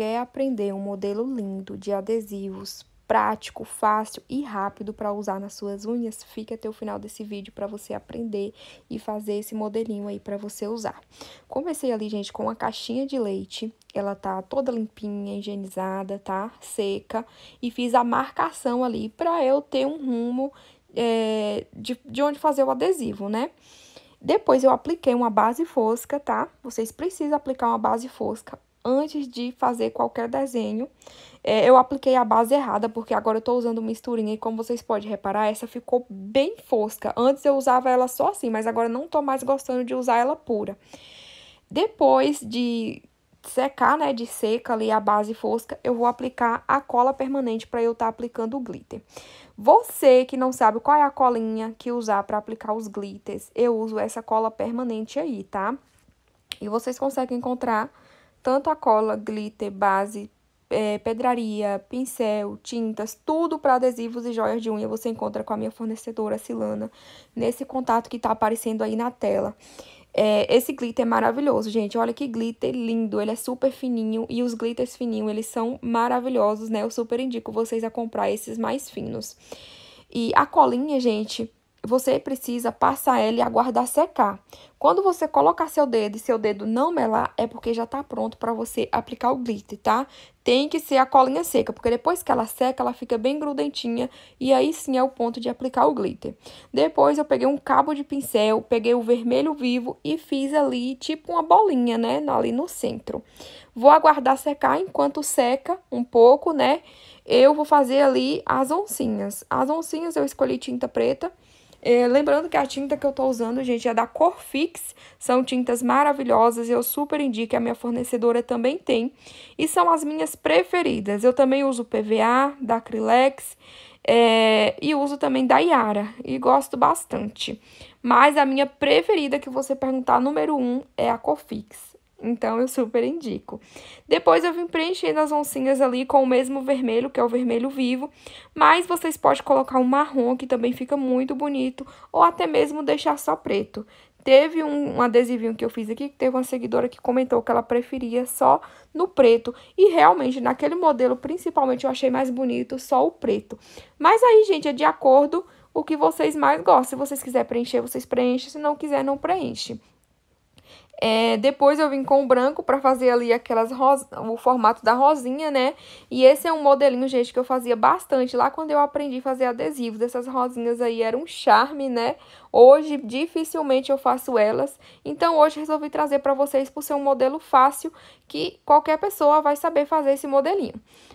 quer aprender um modelo lindo de adesivos, prático, fácil e rápido para usar nas suas unhas, fica até o final desse vídeo para você aprender e fazer esse modelinho aí para você usar. Comecei ali, gente, com uma caixinha de leite, ela tá toda limpinha, higienizada, tá? Seca, e fiz a marcação ali para eu ter um rumo é, de, de onde fazer o adesivo, né? Depois eu apliquei uma base fosca, tá? Vocês precisam aplicar uma base fosca antes de fazer qualquer desenho. É, eu apliquei a base errada, porque agora eu estou usando misturinha e como vocês podem reparar, essa ficou bem fosca. Antes eu usava ela só assim, mas agora não estou mais gostando de usar ela pura. Depois de secar, né, de seca ali a base fosca, eu vou aplicar a cola permanente para eu estar tá aplicando o glitter. Você que não sabe qual é a colinha que usar para aplicar os glitters, eu uso essa cola permanente aí, tá? E vocês conseguem encontrar tanto a cola, glitter, base, é, pedraria, pincel, tintas, tudo para adesivos e joias de unha você encontra com a minha fornecedora Silana, nesse contato que está aparecendo aí na tela. É, esse glitter é maravilhoso, gente. Olha que glitter lindo. Ele é super fininho e os glitters fininhos, eles são maravilhosos, né? Eu super indico vocês a comprar esses mais finos. E a colinha, gente, você precisa passar ela e aguardar secar. Quando você colocar seu dedo e seu dedo não melar, é porque já tá pronto para você aplicar o glitter, tá? Tem que ser a colinha seca, porque depois que ela seca, ela fica bem grudentinha e aí sim é o ponto de aplicar o glitter. Depois eu peguei um cabo de pincel, peguei o vermelho vivo e fiz ali tipo uma bolinha, né, ali no centro. Vou aguardar secar enquanto seca um pouco, né? Eu vou fazer ali as oncinhas. As oncinhas eu escolhi tinta preta. É, lembrando que a tinta que eu tô usando, gente, é da Corfix. São tintas maravilhosas, e eu super indico, a minha fornecedora também tem. E são as minhas preferidas. Eu também uso PVA, da Acrylex, é, e uso também da Yara, e gosto bastante. Mas a minha preferida, que você perguntar, número um, é a Corfix. Então eu super indico. Depois eu vim preenchendo as oncinhas ali com o mesmo vermelho, que é o vermelho vivo, mas vocês podem colocar um marrom, que também fica muito bonito, ou até mesmo deixar só preto. Teve um, um adesivinho que eu fiz aqui, que teve uma seguidora que comentou que ela preferia só no preto. E realmente, naquele modelo, principalmente, eu achei mais bonito só o preto. Mas aí, gente, é de acordo o que vocês mais gostam. Se vocês quiserem preencher, vocês preenchem. Se não quiser, não preenche. É, depois eu vim com o branco para fazer ali aquelas o formato da rosinha, né? E esse é um modelinho, gente, que eu fazia bastante lá quando eu aprendi a fazer adesivos. Essas rosinhas aí eram um charme, né? Hoje dificilmente eu faço elas. Então hoje resolvi trazer para vocês por ser um modelo fácil que qualquer pessoa vai saber fazer esse modelinho.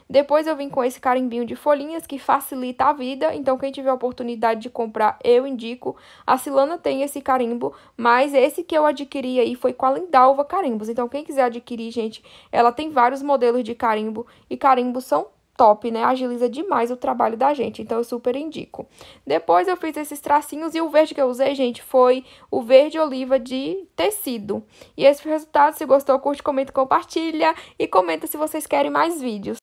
Depois eu vim com esse carimbinho de folhinhas que facilita a vida. Então quem tiver oportunidade de comprar, eu indico. A Silana tem esse carimbo, mas esse que eu adquiri aí foi com a Lindalva Carimbos. Então, quem quiser adquirir, gente, ela tem vários modelos de carimbo e carimbos são top, né? Agiliza demais o trabalho da gente, então eu super indico. Depois eu fiz esses tracinhos e o verde que eu usei, gente, foi o verde oliva de tecido. E esse foi o resultado. Se gostou, curte, comenta, compartilha e comenta se vocês querem mais vídeos.